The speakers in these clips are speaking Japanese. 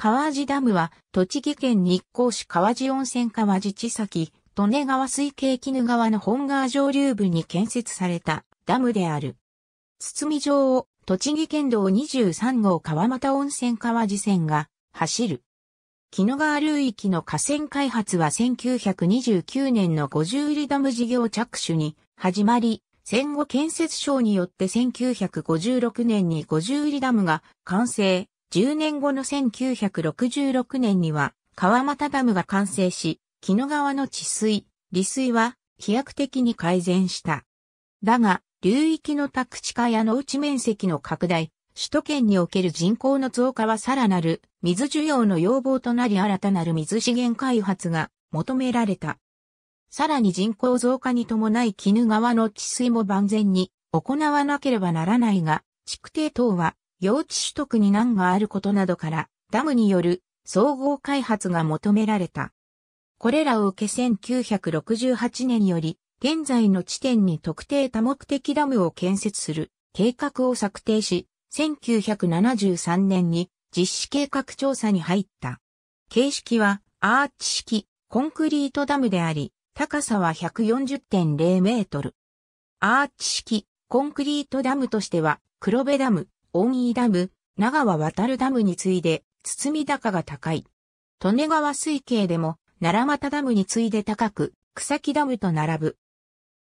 川地ダムは、栃木県日光市川地温泉川地地崎、利根川水系絹川の本川上流部に建設されたダムである。堤上を栃木県道23号川又温泉川地線が走る。木川流域の河川開発は1929年の50里ダム事業着手に始まり、戦後建設省によって1956年に50里ダムが完成、10年後の1966年には川又ダムが完成し、木の川の治水、利水は飛躍的に改善した。だが、流域の宅地化や農地面積の拡大、首都圏における人口の増加はさらなる水需要の要望となり新たなる水資源開発が求められた。さらに人口増加に伴い絹川の治水も万全に行わなければならないが、築堤等は用地取得に難があることなどから、ダムによる総合開発が求められた。これらを受け1968年より、現在の地点に特定多目的ダムを建設する計画を策定し、1973年に実施計画調査に入った。形式はアーチ式コンクリートダムであり、高さは140.0メートル。アーチ式コンクリートダムとしては黒部ダム、大井ダム、長は渡るダムに次いで、堤高が高い。利根川水系でも、奈良又ダムに次いで高く、草木ダムと並ぶ。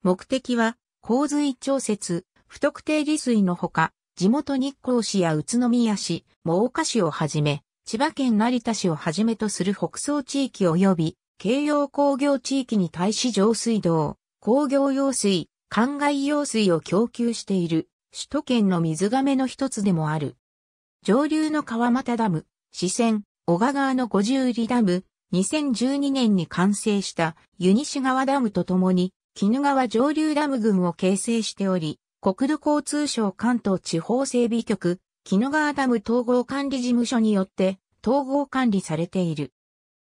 目的は、洪水調節、不特定利水のほか、地元日光市や宇都宮市、真岡市をはじめ、千葉県成田市をはじめとする北総地域及び、京葉工業地域に対し上水道、工業用水、灌漑用水を供給している。首都圏の水亀の一つでもある。上流の川又ダム、四川、小賀川の五十里ダム、2012年に完成した湯西川ダムとともに、鬼怒川上流ダム群を形成しており、国土交通省関東地方整備局、鬼怒川ダム統合管理事務所によって統合管理されている。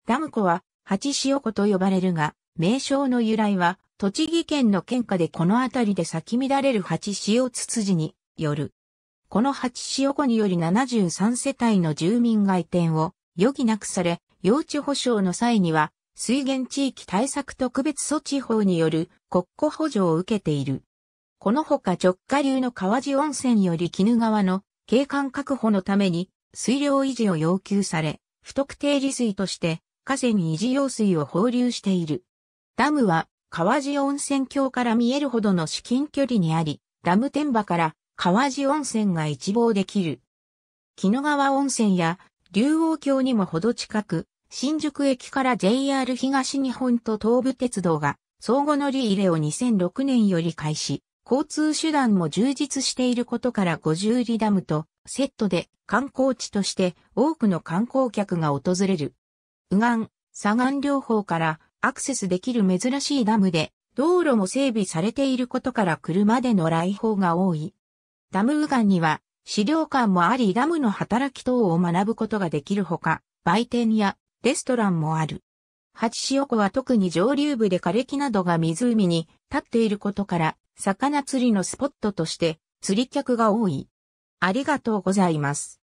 ダム湖は、八塩湖と呼ばれるが、名称の由来は、栃木県の県下でこの辺りで咲き乱れる八潮ツツによる。この八潮湖により73世帯の住民外転を余儀なくされ、用地保障の際には、水源地域対策特別措置法による国庫補助を受けている。このほか直下流の川地温泉より絹川の景観確保のために水量維持を要求され、不特定利水として河川に維持用水を放流している。ダムは川地温泉郷から見えるほどの至近距離にあり、ダム天場から川地温泉が一望できる。木の川温泉や竜王郷にもほど近く、新宿駅から JR 東日本と東武鉄道が相互乗り入れを2006年より開始、交通手段も充実していることから五十里ダムとセットで観光地として多くの観光客が訪れる。右岸、左岸両方からアクセスできる珍しいダムで、道路も整備されていることから車での来訪が多い。ダム右岸には資料館もありダムの働き等を学ぶことができるほか、売店やレストランもある。八塩湖は特に上流部で枯れ木などが湖に立っていることから、魚釣りのスポットとして釣り客が多い。ありがとうございます。